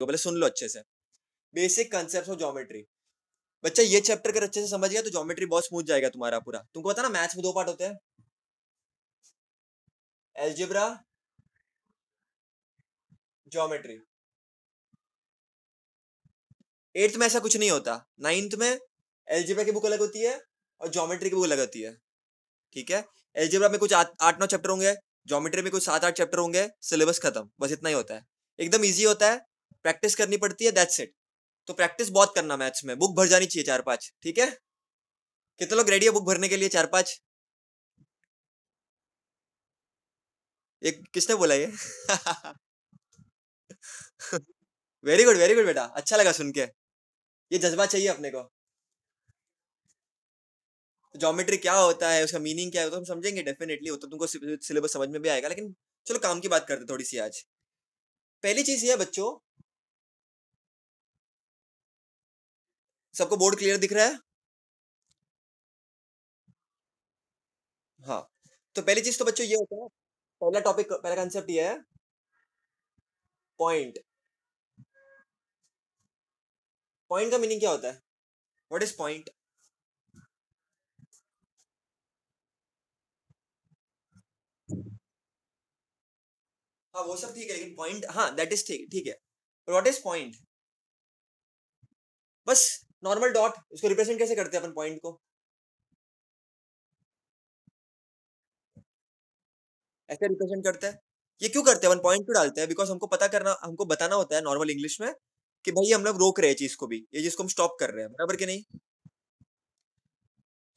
तो पहले सुन लो अच्छे से बेसिक कंसेप्ट ऑफ जोमेट्री बच्चा ये चैप्टर अगर अच्छे से समझ गया तो जोमेट्री बहुत स्मूथ जाएगा तुम्हारा पूरा तुमको पता ना मैथ्स में दो पार्ट होते हैं एलजिब्रा ज्योमेट्री एट्थ में ऐसा कुछ नहीं होता नाइन्थ में एलजिब्रा की बुक अलग होती है और ज्योमेट्री की बुक अलग होती है ठीक है एलजिब्रा में कुछ आठ नौ चैप्टर होंगे ज्योमेट्री में कुछ सात आठ चैप्टर होंगे सिलेबस खत्म बस इतना ही होता है एकदम ईजी होता है प्रैक्टिस करनी पड़ती है दैट्स इट तो प्रैक्टिस बहुत करना मैथ्स में बुक भर जानी चाहिए चार पाँच ठीक है कितने लोग रेडी है बुक भरने के लिए चार पाँच एक किसने बोला ये वेरी गुड वेरी गुड बेटा अच्छा लगा सुन के ये जज्बा चाहिए अपने को ज्योमेट्री क्या होता है उसका मीनिंग क्या है तो हम समझेंगे डेफिनेटली होता तो तुमको सिलेबस समझ में भी आएगा लेकिन चलो काम की बात करते थोड़ी सी आज पहली चीज ये है बच्चों सबको बोर्ड क्लियर दिख रहा है हाँ तो पहली चीज तो बच्चों ये होता है पहला टॉपिक पहला कॉन्सेप्ट ये है पॉइंट पॉइंट का मीनिंग क्या होता है व्हाट इज पॉइंट हाँ वो सब ठीक है लेकिन पॉइंट हाँ दैट इज ठीक ठीक है व्हाट इज पॉइंट बस नॉर्मल डॉट इसको रिप्रेजेंट कैसे करते हैं अपन पॉइंट को ऐसे रिप्रेजेंट करते हैं ये क्यों करते हैं अपन पॉइंट क्यों डालते हैं बिकॉज हमको पता करना हमको बताना होता है नॉर्मल इंग्लिश में कि भाई हम लोग रोक रहे हैं चीज को भी ये जिसको हम स्टॉप कर रहे हैं बराबर कि नहीं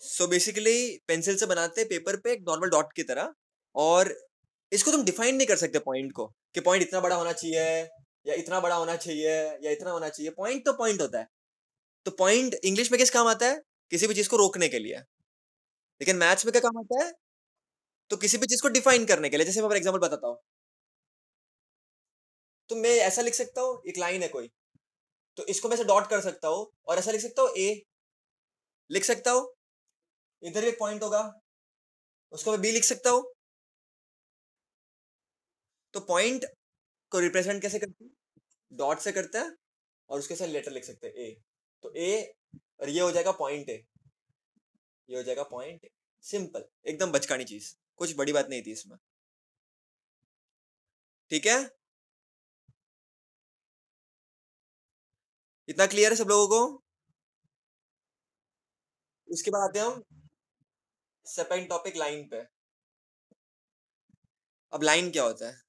सो बेसिकली पेंसिल से बनाते हैं पेपर पे एक नॉर्मल डॉट की तरह और इसको तुम डिफाइन नहीं कर सकते पॉइंट को कि पॉइंट इतना बड़ा होना चाहिए या इतना बड़ा होना चाहिए या इतना होना चाहिए पॉइंट तो पॉइंट होता है तो पॉइंट इंग्लिश में किस काम आता है किसी भी चीज को रोकने के लिए लेकिन मैथ्स में क्या काम आता है तो किसी भी चीज को डिफाइन करने के लिए जैसे मैं फॉर एग्जाम्पल बताता हूँ तो मैं ऐसा लिख सकता हूँ एक लाइन है कोई तो इसको मैं डॉट कर सकता हूँ और ऐसा लिख सकता हूँ ए लिख सकता हूँ इधर एक पॉइंट होगा उसको मैं बी लिख सकता हूँ तो पॉइंट को रिप्रेजेंट कैसे करते हैं डॉट से करते हैं और उसके साथ लेटर लिख सकते हैं ए तो ए और ये हो जाएगा पॉइंट ए ये हो जाएगा पॉइंट सिंपल एकदम बचकानी चीज कुछ बड़ी बात नहीं थी इसमें ठीक है इतना क्लियर है सब लोगों को उसके बाद आते हैं हम सेकेंड टॉपिक लाइन पे अब लाइन क्या होता है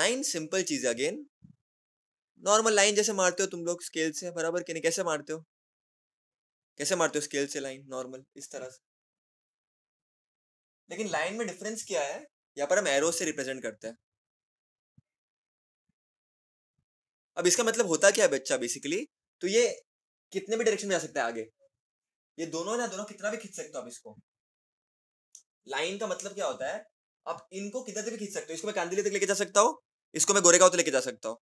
लाइन सिंपल चीज है अगेन नॉर्मल लाइन जैसे मारते हो तुम लोग स्केल से बराबर कि नहीं कैसे मारते हो कैसे मारते हो स्केल से लाइन नॉर्मल इस तरह से लेकिन लाइन में डिफरेंस क्या है यहाँ पर हम एरो से रिप्रेजेंट करते हैं अब इसका मतलब होता क्या है बच्चा बेसिकली तो ये कितने भी डायरेक्शन में जा सकता है आगे ये दोनों ना दोनों कितना भी खींच सकते हो आप इसको लाइन का मतलब क्या होता है आप इनको किधर से भी खींच सकते हो इसको मैं कांदी तक लेके जा सकता हूँ इसको मैं गोरेगा तो लेके जा सकता हूँ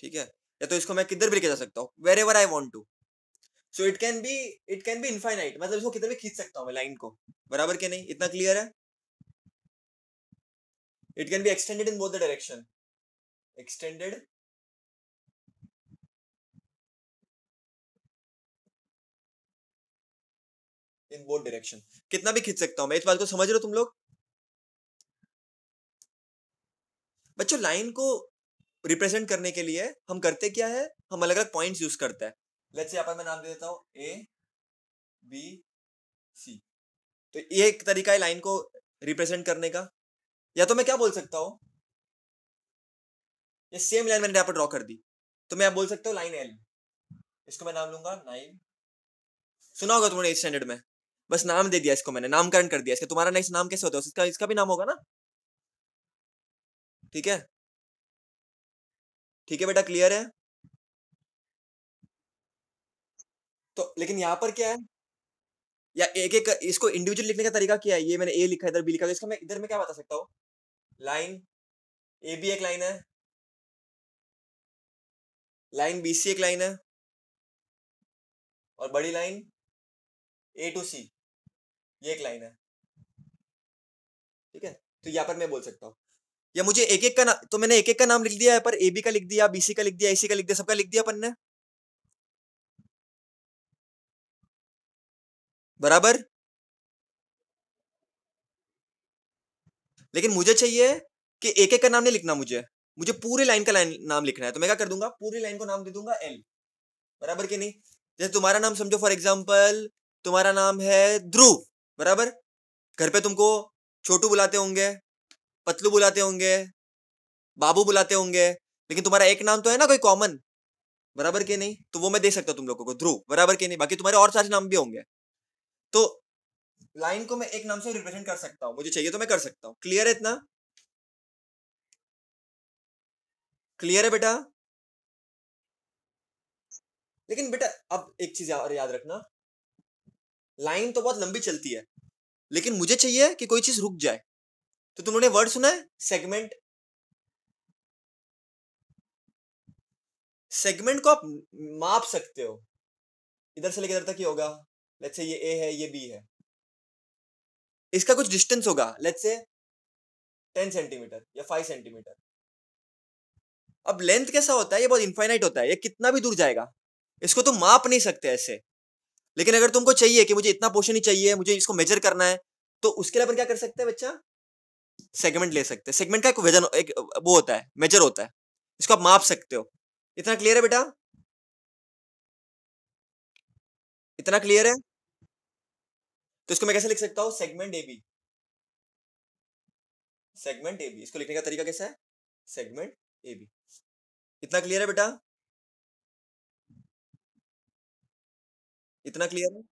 ठीक है या तो इसको मैं किधर भी लेके जा सकता हूँ wherever I want to so it can be it can be infinite मतलब इसको किधर भी खींच सकता हूँ मैं लाइन को बराबर क्या नहीं इतना क्लियर है it can be extended in both the direction extended in both direction कितना भी खींच सकता हूं मैं इस बात को समझ रहे हो तुम लोग बच्चों लाइन को रिप्रेजेंट करने के लिए हम करते क्या है हम अलग अलग पॉइंट्स यूज करते हैं लेट्स यहाँ पर मैं नाम दे देता हूँ ए बी सी तो ये एक तरीका है लाइन को रिप्रेजेंट करने का या तो मैं क्या बोल सकता हूँ ये सेम लाइन मैंने यहाँ पर ड्रॉ कर दी तो मैं बोल सकता हूँ लाइन एल इसको मैं नाम लूंगा नाइन सुना होगा तुमने स्टैंडर्ड में बस नाम दे दिया इसको मैंने नामकरण कर दिया इसका तुम्हारा नेक्स्ट नाम कैसे होता है इसका इसका भी नाम होगा ना ठीक है ठीक है बेटा क्लियर है तो लेकिन यहाँ पर क्या है या एक एक इसको इंडिविजुअल लिखने का तरीका क्या है ये मैंने ए लिखा है इधर बी लिखा है तो इसका मैं इधर में क्या बता सकता हूँ लाइन ए बी एक लाइन है लाइन बी सी एक लाइन है और बड़ी लाइन ए टू सी ये एक लाइन है ठीक है तो यहाँ पर मैं बोल सकता हूँ या मुझे एक एक का नाम तो मैंने एक एक का नाम लिख दिया है पर ए बी का लिख दिया बीसी का लिख दिया एसी का लिख दिया सबका लिख दिया अपन ने बराबर लेकिन मुझे चाहिए कि एक एक का नाम नहीं लिखना मुझे मुझे पूरी लाइन का लाइन नाम लिखना है तो मैं क्या कर दूंगा पूरी लाइन को नाम दे दूंगा एल बराबर कि नहीं जैसे तुम्हारा नाम समझो फॉर एग्जाम्पल तुम्हारा नाम है ध्रुव बराबर घर पे तुमको छोटू बुलाते होंगे पतलू बुलाते होंगे बाबू बुलाते होंगे लेकिन तुम्हारा एक नाम तो है ना कोई कॉमन बराबर के नहीं तो वो मैं दे सकता तुम लोगों को ध्रुव बराबर के नहीं बाकी तुम्हारे और सारे नाम भी होंगे तो लाइन को मैं एक नाम से रिप्रेजेंट कर सकता हूँ मुझे चाहिए तो मैं कर सकता हूँ क्लियर है इतना क्लियर है बेटा लेकिन बेटा अब एक चीज और याद रखना लाइन तो बहुत लंबी चलती है लेकिन मुझे चाहिए कि कोई चीज रुक जाए तो तुम लोगों ने वर्ड सुना है सेगमेंट सेगमेंट को आप माप सकते हो इधर से लेकर इधर तक ही होगा लेट्स से ये ए है ये बी है इसका कुछ डिस्टेंस होगा लेट्स से टेन सेंटीमीटर या फाइव सेंटीमीटर अब लेंथ कैसा होता है ये बहुत इंफाइनाइट होता है ये कितना भी दूर जाएगा इसको तुम माप नहीं सकते ऐसे लेकिन अगर तुमको चाहिए कि मुझे इतना पोर्शन ही चाहिए मुझे इसको मेजर करना है तो उसके लिए अपन क्या कर सकते हैं बच्चा सेगमेंट ले सकते हैं सेगमेंट का एक वजन एक वो होता है मेजर होता है इसको आप माप सकते हो इतना क्लियर है बेटा इतना क्लियर है तो इसको मैं कैसे लिख सकता हूं segment A B segment A B इसको लिखने का तरीका कैसा है सेगमेंट ए बी इतना क्लियर है बेटा इतना क्लियर है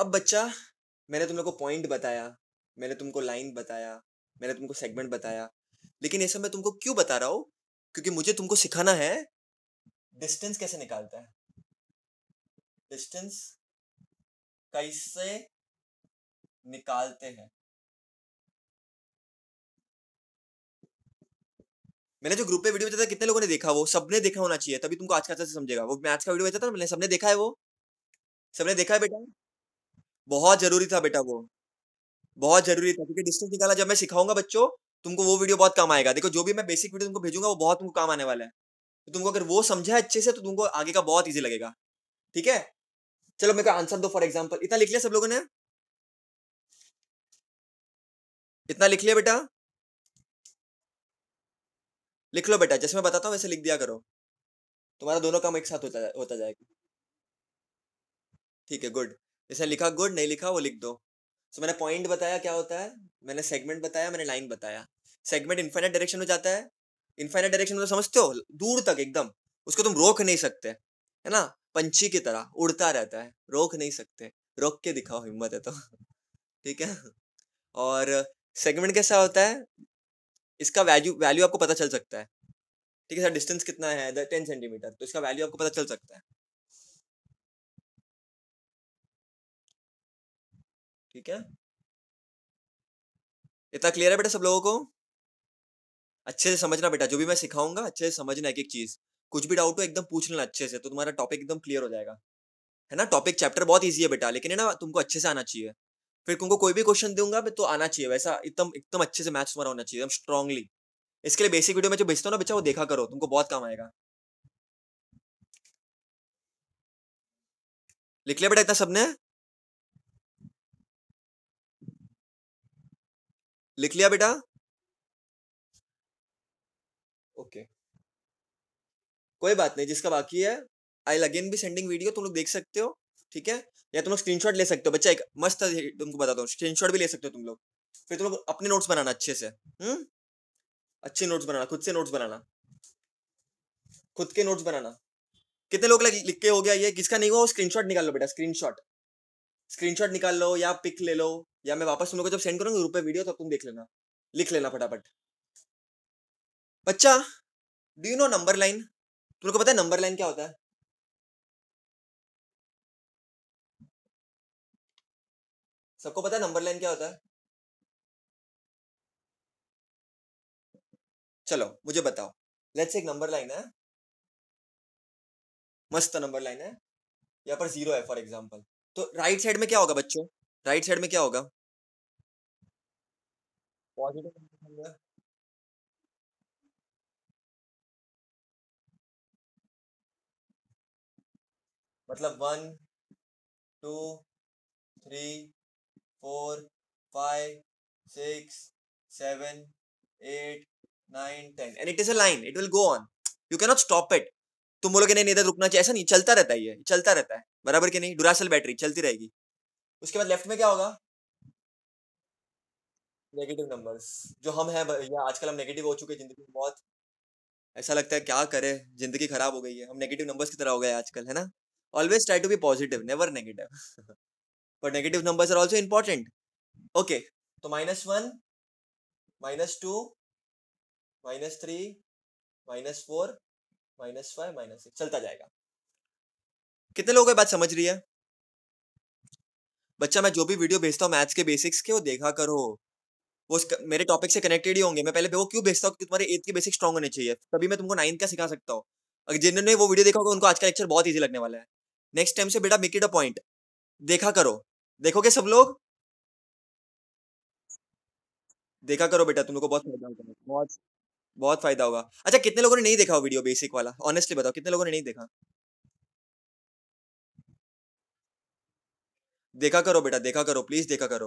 अब बच्चा मैंने तुम लोग को पॉइंट बताया मैंने तुमको लाइन बताया मैंने तुमको सेगमेंट बताया लेकिन ये सब मैं तुमको क्यों बता रहा हूँ क्योंकि मुझे तुमको सिखाना है डिस्टेंस कैसे निकालता है डिस्टेंस कैसे निकालते हैं मैंने जो ग्रुप पे वीडियो भेजा था कितने लोगों ने देखा वो सबने देखा होना चाहिए तभी तुमको आज का अच्छा से समझेगा वो मैं आज का वीडियो भेजा था ना मैंने सबने देखा है वो सबने देखा है बेटा बहुत जरूरी था बेटा वो बहुत जरूरी था क्योंकि डिस्टेंस निकाला जब मैं सिखाऊंगा बच्चों तुमको वो वीडियो बहुत काम आएगा देखो जो भी मैं बेसिक वीडियो तुमको भेजूंगा वो बहुत तुमको काम आने वाला है तो तुमको अगर वो समझा अच्छे से तो तुमको आगे का बहुत ईजी लगेगा ठीक है चलो मेरे को आंसर दो फॉर एग्जाम्पल इतना लिख लिया सब लोगों ने इतना लिख लिया बेटा लिख लो बेटा जैसे मैं बताता हूँ वैसे लिख दिया करो तुम्हारा दोनों काम एक साथ होता होता जाएगा ठीक है गुड जैसे लिखा गुड नहीं लिखा वो लिख दो सो मैंने पॉइंट बताया क्या होता है मैंने सेगमेंट बताया मैंने लाइन बताया सेगमेंट इन्फाइनेट डायरेक्शन में जाता है इन्फाइनेट डायरेक्शन में तो समझते हो दूर तक एकदम उसको तुम रोक नहीं सकते है ना पंछी की तरह उड़ता रहता है रोक नहीं सकते रोक के दिखाओ हिम्मत है तो ठीक है और सेगमेंट कैसा होता है इसका वैल्यू वैल्यू आपको पता चल सकता है ठीक है सर डिस्टेंस कितना है टेन सेंटीमीटर तो इसका वैल्यू आपको पता चल सकता है ठीक है इतना क्लियर है बेटा सब लोगों को अच्छे से समझना बेटा जो भी मैं सिखाऊंगा अच्छे से समझना एक एक चीज कुछ भी डाउट हो एकदम पूछ लेना अच्छे से तो तुम्हारा टॉपिक एकदम क्लियर हो जाएगा है ना टॉपिक चैप्टर बहुत ईजी है बेटा लेकिन है ना तुमको अच्छे से आना चाहिए फिर तुमको कोई भी क्वेश्चन दूंगा तो आना चाहिए वैसा एकदम एकदम अच्छे से मैथ्स तुम्हारा होना चाहिए एकदम स्ट्रांगली इसके लिए बेसिक वीडियो में जो भेजता हूँ ना बच्चा वो देखा करो तुमको बहुत काम आएगा लिख लिया बेटा इतना सबने लिख लिया बेटा ओके कोई बात नहीं जिसका बाकी है आई अगेन भी सेंडिंग वीडियो तुम लोग देख सकते हो ठीक है या तुम लोग स्क्रीनशॉट ले सकते हो बच्चा एक मस्त तुमको बताता हूँ स्क्रीनशॉट भी ले सकते हो तुम लोग फिर तुम लोग अपने नोट्स बनाना अच्छे से हम्म अच्छे नोट्स बनाना खुद से नोट्स बनाना खुद के नोट्स बनाना कितने लोग लिख के हो गया ये किसका नहीं हुआ स्क्रीनशॉट निकाल लो बेटा स्क्रीनशॉट स्क्रीनशॉट निकाल लो या पिक ले लो या मैं वापस तुम लोग को जब सेंड करूंगा रुपए वीडियो तब तुम देख लेना लिख लेना फटाफट बच्चा do you know number line तुम लोग पता है नंबर लाइन क्या होता है सबको पता है नंबर लाइन क्या होता है चलो मुझे बताओ लेट्स एक नंबर लाइन है मस्त नंबर लाइन है यहाँ पर जीरो है फॉर एग्जाम्पल तो राइट साइड में क्या होगा बच्चों राइट साइड में क्या होगा पॉजिटिव मतलब one two three four five six seven eight nine ten and it is a line it will go on you not stop it तुम बोलोगे नहीं इधर रुकना चाहिए ऐसा नहीं चलता रहता है ये चलता रहता है बराबर के नहीं डुरासल बैटरी चलती रहेगी उसके बाद लेफ्ट में क्या होगा नेगेटिव नंबर्स जो हम हैं भैया आजकल हम नेगेटिव हो चुके जिंदगी में बहुत ऐसा लगता है क्या करे जिंदगी खराब हो गई है हम नेगेटिव नंबर्स की तरह हो गए आजकल है ना always try to be positive never negative but negative numbers are also important okay तो minus one minus two minus three minus four minus five minus six चलता जाएगा कितने लोगों की बात समझ रही है बच्चा मैं जो भी वीडियो भेजता हूँ मैथ्स के बेसिक्स के वो देखा करो वो मेरे टॉपिक से कनेक्टेड ही होंगे मैं पहले वो क्यों भेजता हूँ कि तुम्हारे एथ के बेसिक स्ट्रॉग होने चाहिए तभी मैं तुमको नाइन्थ का सिखा सकता हूँ अगर जिन्होंने वो वीडियो देखा होगा उनको आज का लेक्चर बहुत ईजी लगने वाला है नेक्स्ट टाइम से बेटा मेक इट अ पॉइंट देखा करो देखोगे सब लोग देखा करो बेटा तुम लोग को बहुत फायदा होगा बहुत बहुत फायदा होगा अच्छा कितने लोगों ने नहीं देखा वीडियो बेसिक वाला ऑनेस्टली बताओ कितने लोगों ने नहीं देखा देखा करो बेटा देखा करो प्लीज देखा करो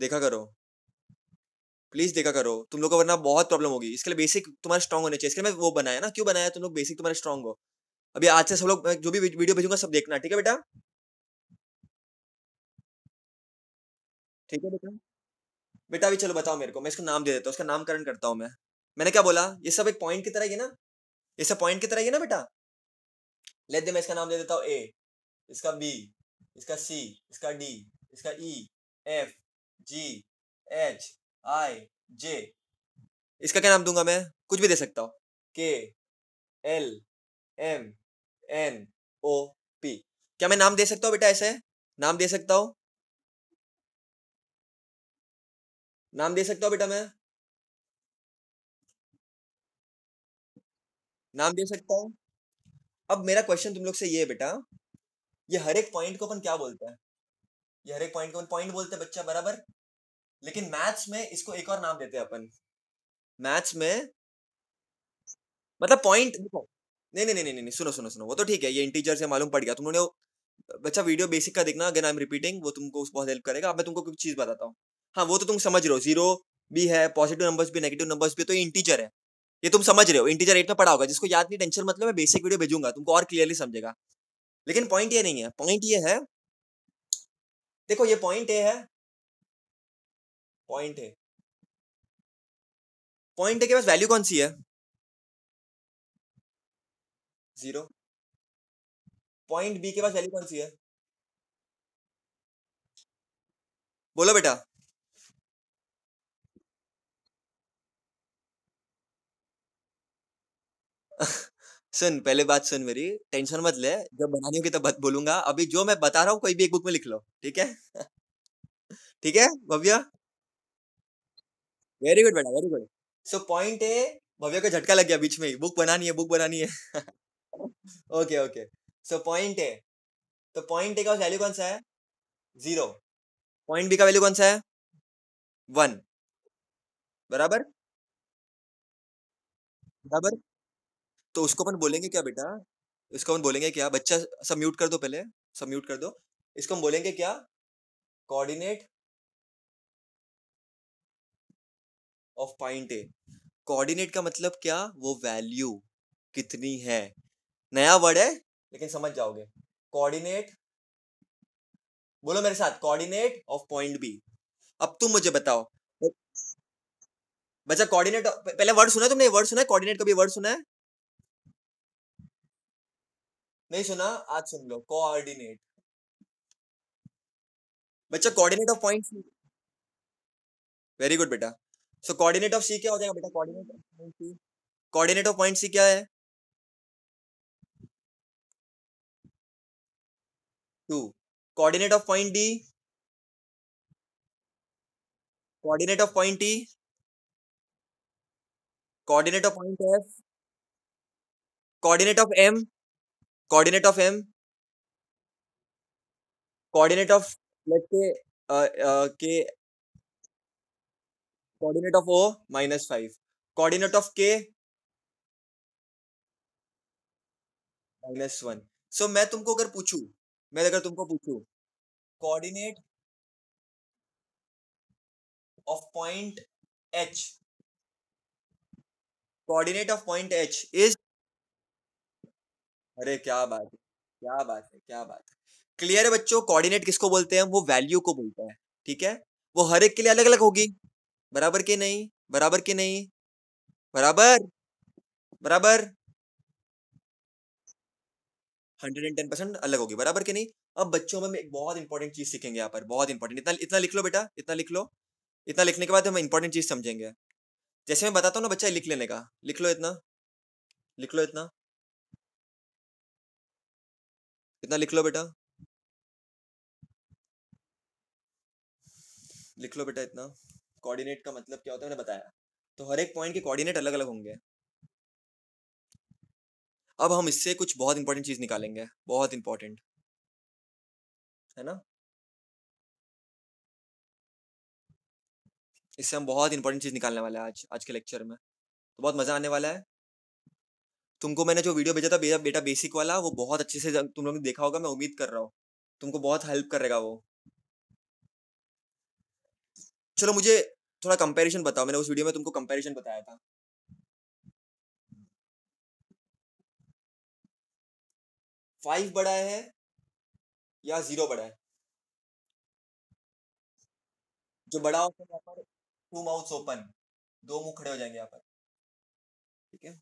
देखा करो प्लीज देखा करो तुम लोग को वरना बहुत प्रॉब्लम होगी इसके लिए बेसिक तुम्हारे स्ट्रॉन्ग होने चाहिए इसके लिए मैं वो बनाया ना क्यों बनाया तुम लोग बेसिक तुम्हारे स्ट्रॉन्ग हो अभी आज से सब लोग जो भी वीडियो भेजूंगा सब देखना ठीक है बेटा ठीक है बेटा बेटा अभी चलो बताओ मेरे को मैं इसको नाम दे देता हूँ उसका नामकरण करता हूँ मैं मैंने क्या बोला ये सब एक पॉइंट की तरह ही ना ये सब पॉइंट की तरह ही ना बेटा लेते मैं इसका नाम दे देता हूँ ए इसका बी इसका सी इसका डी इसका E F G H I जे इसका क्या नाम दूंगा मैं कुछ भी दे सकता हूँ K L M N O P क्या मैं नाम दे सकता हूँ बेटा ऐसे नाम दे सकता हूँ नाम दे सकता हूँ बेटा मैं नाम दे सकता हूँ अब मेरा क्वेश्चन तुम लोग से ये है बेटा ये हर एक पॉइंट को अपन क्या बोलते हैं ये हर एक पॉइंट को अपन पॉइंट बोलते हैं बच्चा बराबर लेकिन मैथ्स में इसको एक और नाम देते हैं अपन मैथ्स में मतलब पॉइंट देखो नहीं नहीं नहीं नहीं नहीं सुनो सुनो सुनो वो तो ठीक है ये इंटीजर से मालूम पड़ गया तुमने बच्चा वीडियो बेसिक का देखना अगर आई एम रिपीटिंग वो तुमको बहुत हेल्प करेगा अब मैं तुमको कुछ चीज़ बताता हूँ हाँ वो तो तुम समझ रहे हो जीरो भी है पॉजिटिव नंबर्स भी नेगेटिव नंबर्स भी तो इंटीजर है ये तुम समझ रहे हो इंटीजर एट में पढ़ा होगा जिसको याद नहीं टेंशन मतलब मैं बेसिक वीडियो भेजूंगा तुमको और क्लियरली समझेगा लेकिन पॉइंट ये नहीं है पॉइंट ये है देखो ये पॉइंट ए है पॉइंट ए पॉइंट ए के पास वैल्यू कौन सी है जीरो पॉइंट बी के पास वैल्यू कौन सी है बोलो बेटा सुन पहले बात सुन मेरी टेंशन मत ले जब बनानी होगी तब बोलूंगा अभी जो मैं बता रहा हूँ कोई भी एक बुक में लिख लो ठीक है ठीक है भव्य वेरी गुड बेटा वेरी गुड सो पॉइंट है भव्य को झटका लग गया बीच में ही बुक बनानी है बुक बनानी है ओके ओके सो पॉइंट है तो पॉइंट ए का वैल्यू कौन सा है जीरो पॉइंट बी का वैल्यू कौन सा है वन बराबर बराबर तो उसको अपन बोलेंगे क्या बेटा इसको अपन बोलेंगे क्या बच्चा सब म्यूट कर दो पहले सब म्यूट कर दो इसको हम बोलेंगे क्या coordinate of point A coordinate का मतलब क्या वो वैल्यू कितनी है नया वर्ड है लेकिन समझ जाओगे कोऑर्डिनेट बोलो मेरे साथ कोऑर्डिनेट ऑफ पॉइंट बी अब तुम मुझे बताओ बच्चा कोऑर्डिनेट पहले वर्ड सुना है तुमने वर्ड सुना है कोऑर्डिनेट का भी वर्ड सुना है नहीं सुना आज सुन लो कोऑर्डिनेट बच्चा coordinate of point very good बेटा सो कोऑर्डिनेट ऑफ सी क्या हो जाएगा बेटा coordinate coordinate of point C क्या है to coordinate of point D coordinate of point E coordinate of point F coordinate of M coordinate of M coordinate of let K K coordinate of O minus five coordinate of K minus one so मैं तुमको अगर पूछू मैं अगर तुमको पूछू coordinate of point H coordinate of point H is अरे क्या बात है क्या बात है क्या बात है क्लियर है बच्चों कोऑर्डिनेट किसको बोलते हैं वो वैल्यू को बोलते हैं ठीक है वो हर एक के लिए अलग अलग होगी बराबर के नहीं बराबर के नहीं बराबर बराबर हंड्रेड एंड टेन परसेंट अलग होगी बराबर के नहीं अब बच्चों में एक बहुत इंपॉर्टेंट चीज सीखेंगे यहाँ पर बहुत इंपॉर्टेंट इतना इतना लिख लो बेटा इतना लिख लो इतना लिखने के बाद हम इंपॉर्टेंट चीज समझेंगे जैसे मैं बताता हूँ ना बच्चा लिख लेने का लिख लो इतना लिख लो इतना कितना लिख लो बेटा लिख लो बेटा इतना कोऑर्डिनेट का मतलब क्या होता है मैंने बताया तो हर एक पॉइंट के कोऑर्डिनेट अलग अलग होंगे अब हम इससे कुछ बहुत इंपॉर्टेंट चीज निकालेंगे बहुत इंपॉर्टेंट है ना इससे हम बहुत इंपॉर्टेंट चीज निकालने वाले हैं आज आज के लेक्चर में तो बहुत मजा आने वाला है तुमको मैंने जो वीडियो भेजा था बेटा बेटा बेसिक वाला वो बहुत अच्छे से तुम लोग ने देखा होगा मैं उम्मीद कर रहा हूँ तुमको बहुत हेल्प करेगा वो चलो मुझे थोड़ा कंपैरिजन बताओ मैंने उस वीडियो में तुमको कंपैरिजन बताया था फाइव बड़ा है या जीरो बड़ा है जो बड़ा होगा यहाँ पर टू माउथ ओपन दो मुंह खड़े हो जाएंगे यहाँ पर ठीक है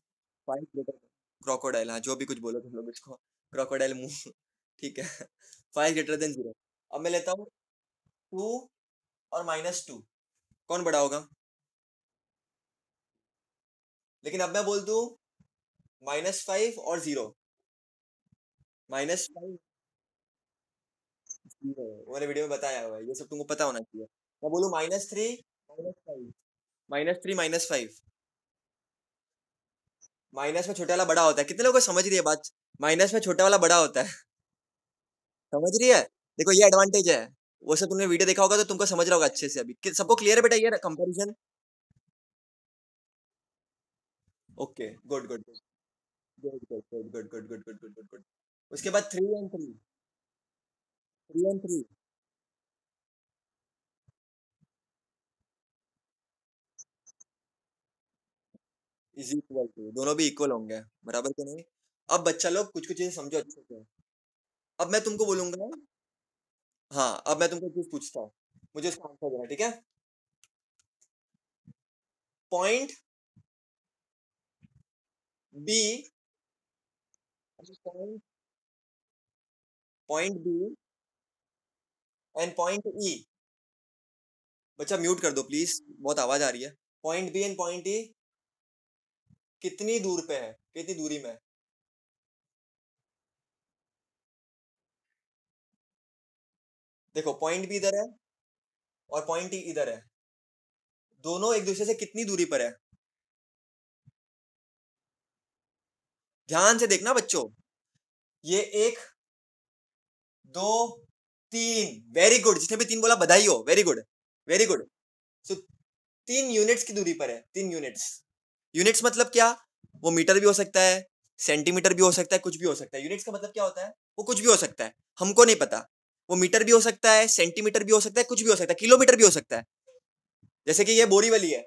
फाइव ग्रेटर क्रोकोडाइल हाँ जो भी कुछ बोलो तुम लोग इसको क्रोकोडाइल मुंह ठीक है फाइव ग्रेटर देन जीरो अब मैं लेता हूँ टू और माइनस टू कौन बड़ा होगा लेकिन अब मैं बोल दू माइनस फाइव और जीरो माइनस फाइव मैंने वीडियो में बताया हुआ है ये सब तुमको पता होना चाहिए मैं बोलू minus three minus five minus three minus five minus में छोटा वाला बड़ा होता है कितने लोगों को समझ रही है बात माइनस में छोटा वाला बड़ा होता है समझ रही है देखो ये एडवांटेज है वो सब तुमने वीडियो देखा होगा तो तुमको समझ रहा होगा अच्छे से अभी सबको क्लियर है बेटा ये comparison okay good good good good good good good good good good good उसके बाद three and three three and three is equal to दोनों भी इक्वल होंगे बराबर के नहीं अब बच्चा लोग कुछ कुछ चीजें समझो अच्छे से अब मैं तुमको बोलूंगा हाँ अब मैं तुमको चीज पूछता हूँ मुझे उसका आंसर देना ठीक है point B point B and point E बच्चा म्यूट कर दो प्लीज बहुत आवाज आ रही है point B and point E कितनी दूर पे है कितनी दूरी में है देखो पॉइंट भी इधर है और पॉइंट ही इधर है दोनों एक दूसरे से कितनी दूरी पर है ध्यान से देखना बच्चों ये एक दो तीन वेरी गुड जिसने भी तीन बोला बधाई हो very good very good so तीन यूनिट्स की दूरी पर है तीन यूनिट्स यूनिट्स मतलब क्या वो मीटर भी हो सकता है सेंटीमीटर भी हो सकता है कुछ भी हो सकता है यूनिट्स का मतलब क्या होता है वो कुछ भी हो सकता है हमको नहीं पता वो मीटर भी हो सकता है सेंटीमीटर भी हो सकता है कुछ भी हो सकता है किलोमीटर भी हो सकता है जैसे कि ये बोरीवली है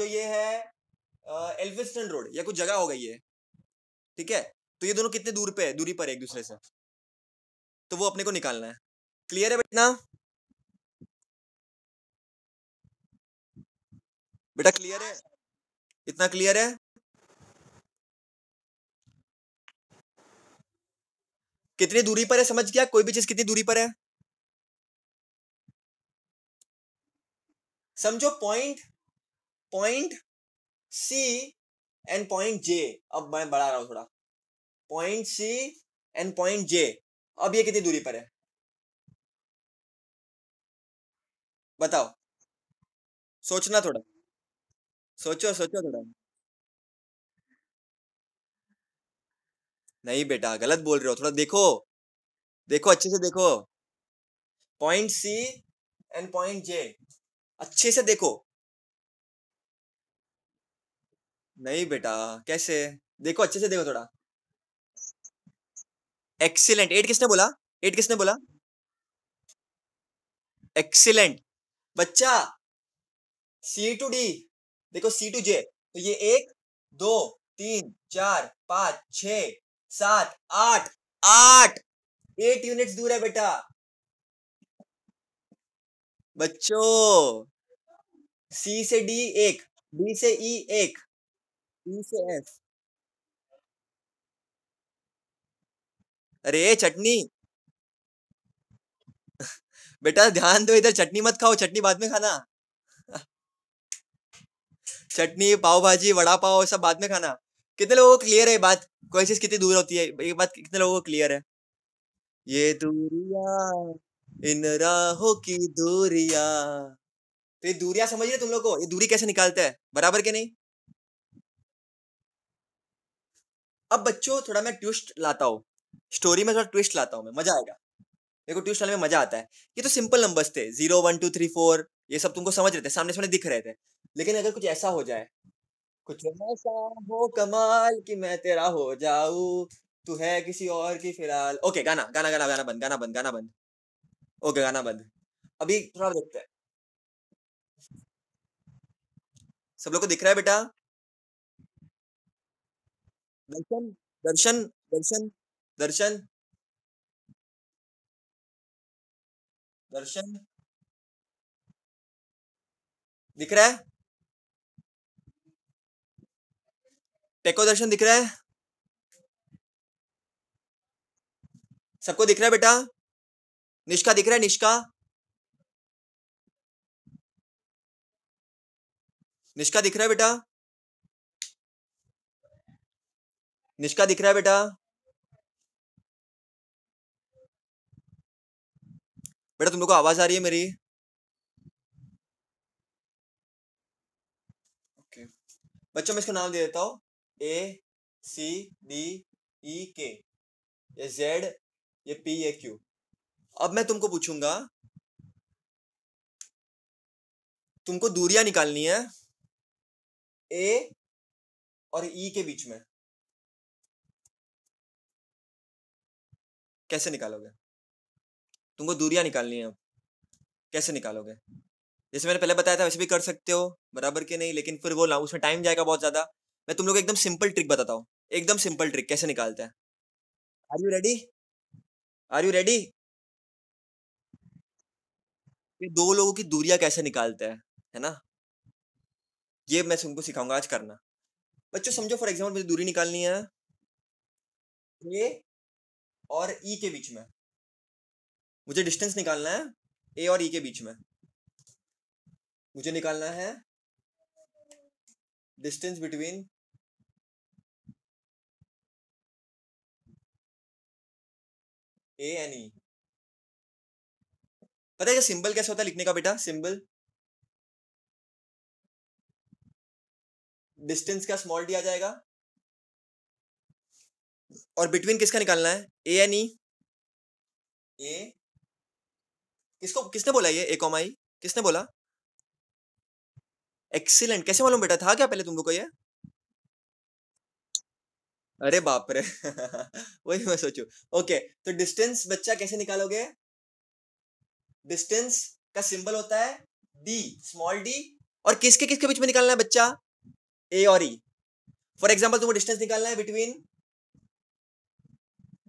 जो ये है एल्फिस्टन रोड या कुछ जगह हो गई है ठीक है तो ये दोनों कितने दूर पे है दूरी पर एक दूसरे से तो वो अपने को निकालना है क्लियर है बेटना बेटा क्लियर है इतना क्लियर है कितनी दूरी पर है समझ गया कोई भी चीज कितनी दूरी पर है समझो point point C and point J अब मैं बढ़ा रहा हूं थोड़ा point C and point J अब ये कितनी दूरी पर है बताओ सोचना थोड़ा सोचो सोचो थोड़ा नहीं बेटा गलत बोल रहे हो थोड़ा देखो देखो अच्छे से देखो point C and point J अच्छे से देखो नहीं बेटा कैसे देखो अच्छे से देखो थोड़ा एक्सीलेंट एट किसने बोला एट किसने बोला एक्सीलेंट बच्चा सी टू डी देखो सी टू जे तो ये एक दो तीन चार पांच छ सात आठ आठ एट यूनिट्स दूर है बेटा बच्चों सी से डी एक डी से ई e एक ई e से एफ अरे चटनी बेटा ध्यान दो इधर चटनी मत खाओ चटनी बाद में खाना चटनी पाव भाजी वड़ा पाव सब बाद में खाना कितने लोगों को क्लियर है बात कोई चीज कितनी दूर होती है ये बात कितने लोगों को क्लियर है ये दूरिया इन राहों की दूरिया तो ये दूरिया समझिए तुम लोग को ये दूरी कैसे निकालता है बराबर के नहीं अब बच्चों थोड़ा मैं ट्विस्ट लाता हूँ स्टोरी में थोड़ा ट्विस्ट लाता हूँ मैं मजा आएगा मेरे को ट्यूशन में मजा आता है ये तो सिंपल नंबर्स थे zero one two three four ये सब तुमको समझ रहे थे सामने सामने दिख रहे थे लेकिन अगर कुछ ऐसा हो जाए कुछ ऐसा हो कमाल कि मैं तेरा हो जाऊ तू है किसी और की फिलहाल ओके गाना गाना गाना गाना बंद गाना बंद गाना बंद ओके गाना बंद अभी थोड़ा देखते हैं सब लोग को दिख रहा है बेटा दर्शन दर्शन दर्शन दर्शन दर्शन दिख रहा है टेको दर्शन दिख रहा है सबको दिख रहा है बेटा निष्का दिख रहा है निष्का निष्का दिख रहा है बेटा निष्का दिख रहा है बेटा बेटा तुम लोग को आवाज आ रही है मेरी ओके okay. बच्चों मैं इसको नाम दे देता हूँ ए सी डी ई के ये जेड ये पी ए क्यू अब मैं तुमको पूछूंगा तुमको दूरियां निकालनी है ए और ई e के बीच में कैसे निकालोगे तुमको दूरियाँ निकालनी है कैसे निकालोगे जैसे मैंने पहले बताया था वैसे भी कर सकते हो बराबर के नहीं लेकिन फिर वो ना उसमें टाइम जाएगा बहुत ज़्यादा मैं तुम लोग एकदम सिंपल ट्रिक बताता हूँ एकदम सिंपल ट्रिक कैसे निकालते हैं are you ready are you ready दो लोगों की दूरिया कैसे निकालते हैं है ना ये मैं तुमको सिखाऊंगा आज करना बच्चों समझो फॉर एग्जाम्पल मुझे दूरी निकालनी है ए और ई e के बीच में मुझे डिस्टेंस निकालना है ए और ई e के बीच में मुझे निकालना है distance between A and E पता है सिंबल कैसे होता है लिखने का बेटा सिंबल डिस्टेंस का स्मॉल डी आ जाएगा और बिटवीन किसका निकालना है ए एंड ई ए किसको किसने बोला ये एक आई किसने बोला एक्सीलेंट कैसे मालूम बेटा था क्या पहले तुम लोग को ये अरे बाप रे वही मैं सोचू ओके तो डिस्टेंस बच्चा कैसे निकालोगे डिस्टेंस का सिंबल होता है डी स्मॉल डी और किसके किसके बीच में निकालना है बच्चा ए और ई फॉर एग्जाम्पल तुमको डिस्टेंस निकालना है बिटवीन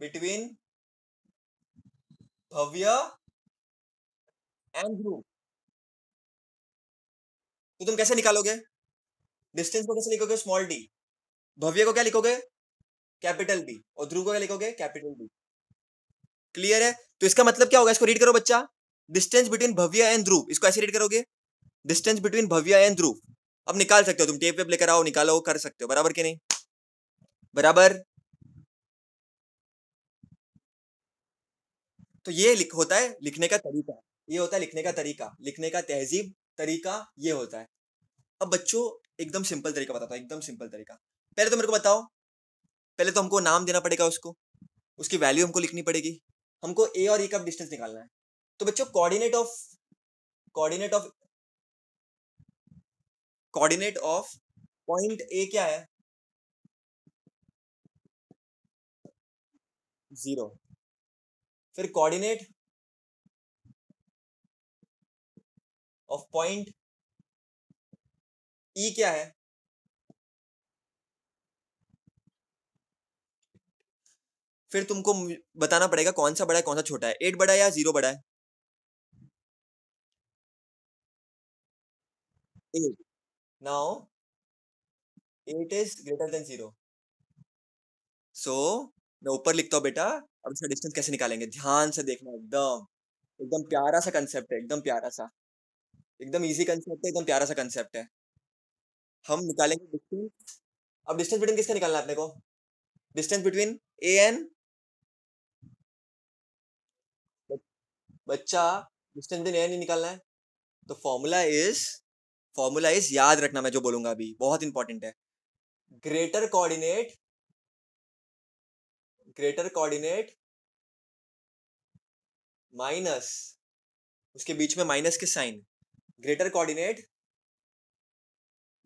बिटवीन भव्य एंड्रू तो तुम कैसे निकालोगे डिस्टेंस को कैसे लिखोगे स्मॉल डी भव्य को क्या लिखोगे कैपिटल बी और ध्रुव को क्या लिखोगे कैपिटल बी क्लियर है तो इसका मतलब क्या होगा इसको रीड करो बच्चा distance between Bhavya and Dhruv इसको ऐसे रीड करोगे distance between Bhavya and Dhruv अब निकाल सकते हो तुम टेप वेप लेकर आओ निकालो कर सकते हो बराबर के नहीं बराबर तो ये लिख होता है लिखने का तरीका ये होता है लिखने का तरीका लिखने का तहजीब तरीका ये होता है अब बच्चों एकदम सिंपल तरीका बताता हूँ एकदम सिंपल तरीका पहले तो मेरे को बताओ पहले तो हमको नाम देना पड़ेगा उसको उसकी वैल्यू हमको लिखनी पड़ेगी हमको ए और ई e का डिस्टेंस निकालना है तो बच्चों coordinate of coordinate of coordinate of point A क्या है जीरो फिर कोऑर्डिनेट ऑफ पॉइंट ई क्या है फिर तुमको बताना पड़ेगा कौन सा बड़ा है कौन सा छोटा है एट बड़ा है या जीरो बड़ा है eight now eight is greater than zero so मैं ऊपर लिखता हूँ बेटा अब इसका डिस्टेंस कैसे निकालेंगे ध्यान से देखना एकदम एकदम प्यारा सा कंसेप्ट है एकदम प्यारा सा एकदम इजी कंसेप्ट है एकदम प्यारा सा कंसेप्ट है हम निकालेंगे डिस्टेंस अब डिस्टेंस बिटवीन किसका निकालना है अपने को डिस्टेंस बिटवीन ए एन बच्चा डिस्टेंस बिटवीन ए एन निकालना है तो फॉर्मूला इज फॉर्मूला इज याद रखना मैं जो बोलूंगा अभी बहुत इंपॉर्टेंट है greater coordinate greater coordinate minus उसके बीच में माइनस के sign greater coordinate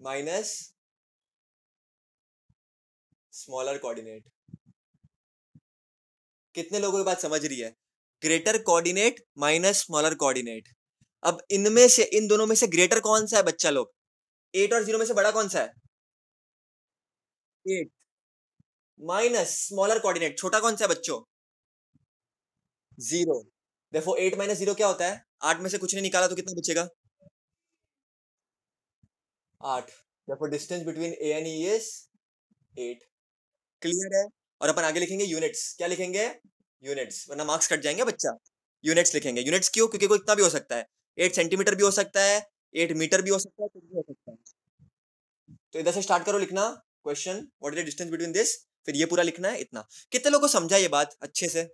minus smaller coordinate कितने लोगों की बात समझ रही है greater coordinate minus smaller coordinate अब इनमें से इन दोनों में से ग्रेटर कौन सा है बच्चा लोग एट और जीरो में से बड़ा कौन सा है एट माइनस स्मॉलर कोऑर्डिनेट छोटा कौन सा है बच्चों जीरो देखो एट माइनस जीरो क्या होता है आठ में से कुछ नहीं निकाला तो कितना बचेगा आठ therefore distance between A and E is eight clear है और अपन आगे लिखेंगे यूनिट्स क्या लिखेंगे यूनिट्स वरना मार्क्स कट जाएंगे बच्चा यूनिट्स लिखेंगे यूनिट्स क्यों क्योंकि कोई इतना भी हो सकता है एट सेंटीमीटर भी हो सकता है एट मीटर भी हो सकता है कुछ भी हो सकता है तो इधर से स्टार्ट करो लिखना question what is the distance between this फिर ये पूरा लिखना है इतना कितने लोगों को समझा ये बात अच्छे से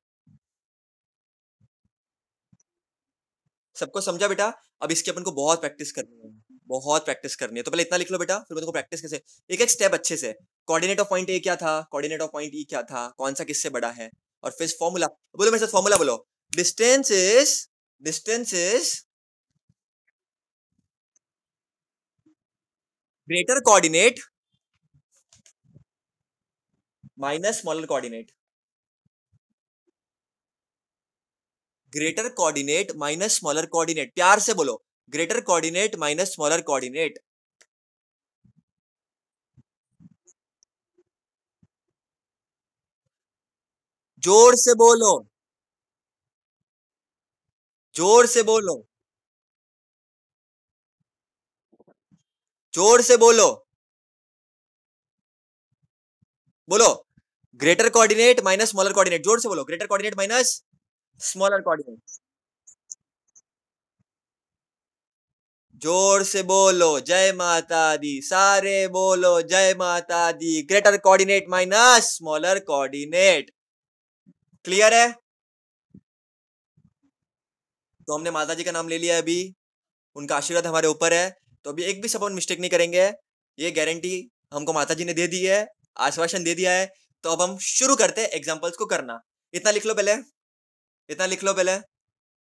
सबको समझा बेटा अब इसकी अपन को बहुत प्रैक्टिस करनी है बहुत प्रैक्टिस करनी है तो पहले इतना लिख लो बेटा फिर मुझको प्रैक्टिस कैसे एक एक स्टेप अच्छे से कोऑर्डिनेट ऑफ पॉइंट ए क्या था कोऑर्डिनेट ऑफ पॉइंट ई क्या था कौन सा किससे बड़ा है और फिर फॉर्मूला बोलो मेरे साथ फॉर्मूला बोलो distance is distance is greater coordinate minus smaller coordinate greater coordinate minus smaller coordinate प्यार से बोलो greater coordinate minus smaller coordinate जोर से बोलो जोर से बोलो जोर से बोलो बोलो greater coordinate minus smaller coordinate जोर से बोलो greater coordinate minus smaller coordinate जोर से बोलो जय माता दी सारे बोलो जय Mata Di greater coordinate minus smaller coordinate clear है तो हमने माता जी का नाम ले लिया अभी उनका आशीर्वाद हमारे ऊपर है तो अभी एक भी सपोर्ट मिस्टेक नहीं करेंगे ये गारंटी हमको माता जी ने दे दी है आश्वासन दे दिया है तो अब हम शुरू करते हैं एग्जाम्पल्स को करना इतना लिख लो पहले इतना लिख लो पहले